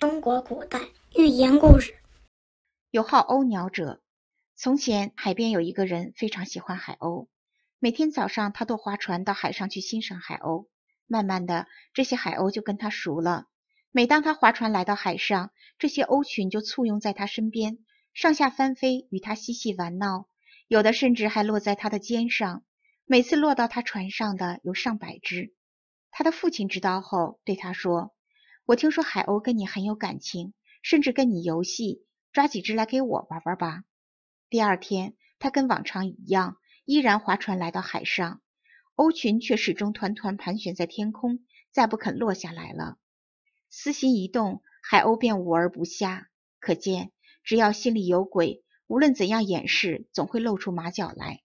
中国古代寓言故事。有好鸥鸟者，从前海边有一个人非常喜欢海鸥，每天早上他都划船到海上去欣赏海鸥。慢慢的，这些海鸥就跟他熟了。每当他划船来到海上，这些鸥群就簇拥在他身边，上下翻飞，与他嬉戏玩闹，有的甚至还落在他的肩上。每次落到他船上的有上百只。他的父亲知道后，对他说。我听说海鸥跟你很有感情，甚至跟你游戏，抓几只来给我玩玩吧。第二天，它跟往常一样，依然划船来到海上，鸥群却始终团团盘旋在天空，再不肯落下来了。私心一动，海鸥便无而不下。可见，只要心里有鬼，无论怎样掩饰，总会露出马脚来。